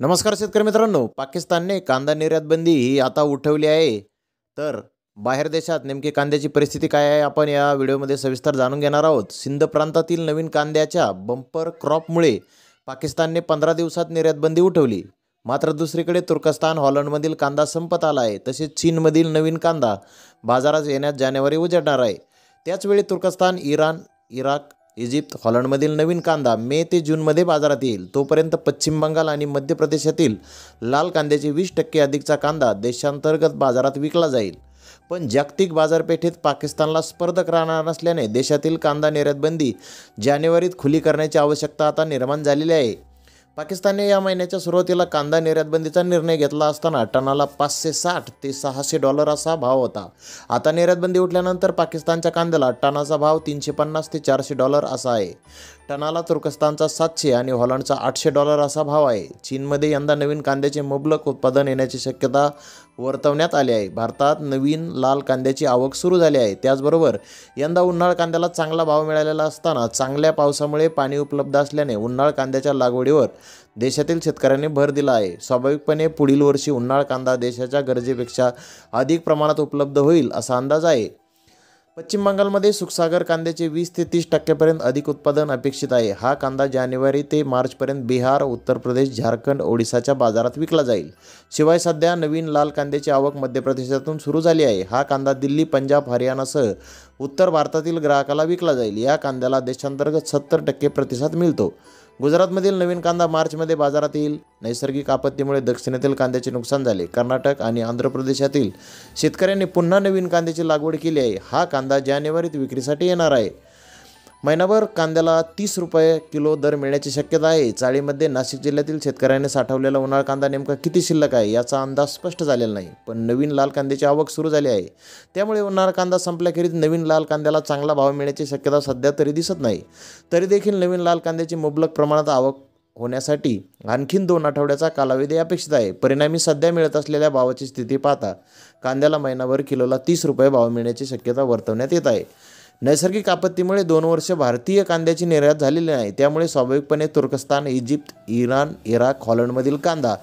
नमस्कार शेतकरी मित्रांनो पाकिस्तानने कांदा निर्यात बंदी ही आता उठवली आहे तर बाहेर देशात नेमकी कांद्याची परिस्थिती काय आहे आपण या व्हिडिओमध्ये सविस्तर जाणून घेणार आहोत सिंध प्रांतातील नवीन कांद्याच्या बंपर क्रॉपमुळे पाकिस्तानने पंधरा दिवसात निर्यात बंदी उठवली मात्र दुसरीकडे तुर्कस्तान हॉलंडमधील कांदा संपत आला आहे तसेच चीनमधील नवीन कांदा बाजारात येण्यात जानेवारी उजाडणार आहे त्याचवेळी तुर्कस्तान इराण इराक इजिप्त हॉलंडमधील नवीन कांदा मे ते जूनमध्ये बाजारात येईल तोपर्यंत पश्चिम बंगाल आणि मध्य प्रदेशातील लाल कांद्याचे वीस टक्के अधिकचा कांदा देशांतर्गत बाजारात विकला जाईल पण जागतिक बाजारपेठेत पाकिस्तानला स्पर्धक राहणार नसल्याने देशातील कांदा निर्यातबंदी जानेवारीत खुली करण्याची आवश्यकता आता निर्माण झालेली आहे पाकिस्तानने या महिन्याच्या सुरुवातीला कांदा निर्यातबंदीचा निर्णय घेतला असताना टनाला पाचशे साठ ते सहाशे डॉलर असा भाव होता आता निर्यातबंदी उठल्यानंतर पाकिस्तानच्या कांद्याला टनाचा भाव तीनशे पन्नास ते चारशे डॉलर असा आहे टनाला तुर्कस्तानचा सातशे आणि हॉलंडचा आठशे डॉलर असा भाव आहे चीनमध्ये यंदा नवीन कांद्याचे मुबलक उत्पादन येण्याची शक्यता वर्तवण्यात आले आहे भारतात नवीन लाल कांद्याची आवक सुरू झाली आहे त्याचबरोबर यंदा उन्हाळ कांद्याला चांगला भाव मिळालेला असताना चांगल्या पावसामुळे पाणी उपलब्ध असल्याने उन्हाळ कांद्याच्या लागवडीवर देशातील शेतकऱ्यांनी भर दिला आहे स्वाभाविकपणे पुढील वर्षी उन्हाळ कांदा देशाच्या गरजेपेक्षा अधिक प्रमाणात उपलब्ध होईल असा अंदाज आहे पश्चिम बंगालमध्ये सुखसागर कांद्याचे वीस ते तीस टक्क्यापर्यंत अधिक उत्पादन अपेक्षित आहे हा कांदा जानेवारी ते मार्चपर्यंत बिहार उत्तर प्रदेश झारखंड ओडिसाच्या बाजारात विकला जाईल शिवाय सध्या नवीन लाल कांद्याची आवक मध्य प्रदेशातून सुरू झाली आहे हा कांदा दिल्ली पंजाब हरियाणासह उत्तर भारतातील ग्राहकाला विकला जाईल या कांद्याला देशांतर्गत सत्तर टक्के प्रतिसाद मिळतो गुजरातमधील नवीन कांदा मार्चमध्ये बाजारात येईल नैसर्गिक आपत्तीमुळे दक्षिणेतील कांद्याचे नुकसान झाले कर्नाटक आणि आंध्र प्रदेशातील शेतकऱ्यांनी पुन्हा नवीन कांद्याची लागवड केली आहे हा कांदा जानेवारीत विक्रीसाठी येणार आहे महिनाभर कांद्याला तीस रुपये किलो दर मिळण्याची शक्यता आहे चाळीमध्ये नाशिक जिल्ह्यातील शेतकऱ्यांनी साठवलेला उन्हाळा कांदा नेमका किती शिल्लक आहे याचा अंदाज स्पष्ट झालेला नाही पण नवीन लाल कांद्याची आवक सुरू झाली आहे त्यामुळे उन्हाळा कांदा संपल्याखेरीज नवीन लाल कांद्याला चांगला भाव मिळण्याची शक्यता सध्या तरी दिसत नाही तरी देखील नवीन लाल कांद्याची मुबलक प्रमाणात आवक होण्यासाठी आणखीन दोन आठवड्याचा कालावधी अपेक्षित आहे परिणामी सध्या मिळत असलेल्या भावाची स्थिती पाहता कांद्याला महिनाभर किलोला तीस रुपये भाव मिळण्याची शक्यता वर्तवण्यात येत आहे नैसर्गिक आपत्तीमुळे दोन वर्ष भारतीय कांद्याची निर्यात झालेली नाही त्यामुळे स्वाभाविकपणे तुर्कस्तान इजिप्त इराण इराक हॉलंडमधील कांदा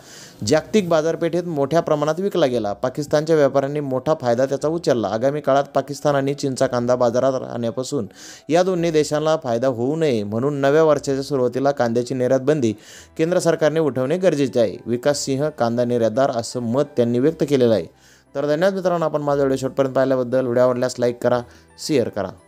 जागतिक बाजारपेठेत मोठ्या प्रमाणात विकला गेला पाकिस्तानच्या व्यापाऱ्यांनी मोठा फायदा त्याचा उचलला आगामी काळात पाकिस्तान आणि चीनचा कांदा बाजारात राहण्यापासून या दोन्ही देशांना फायदा होऊ नये म्हणून नव्या वर्षाच्या सुरुवातीला कांद्याची निर्यात बंदी केंद्र सरकारने उठवणे गरजेचे आहे विकास सिंह कांदा निर्यातदार असं मत त्यांनी व्यक्त केलेलं आहे तर धन्यवाद मित्रांनो आपण माझा व्हिडिओ शेवटपर्यंत पाहिल्याबद्दल व्हिडिओ आवडल्यास लाईक करा शेअर करा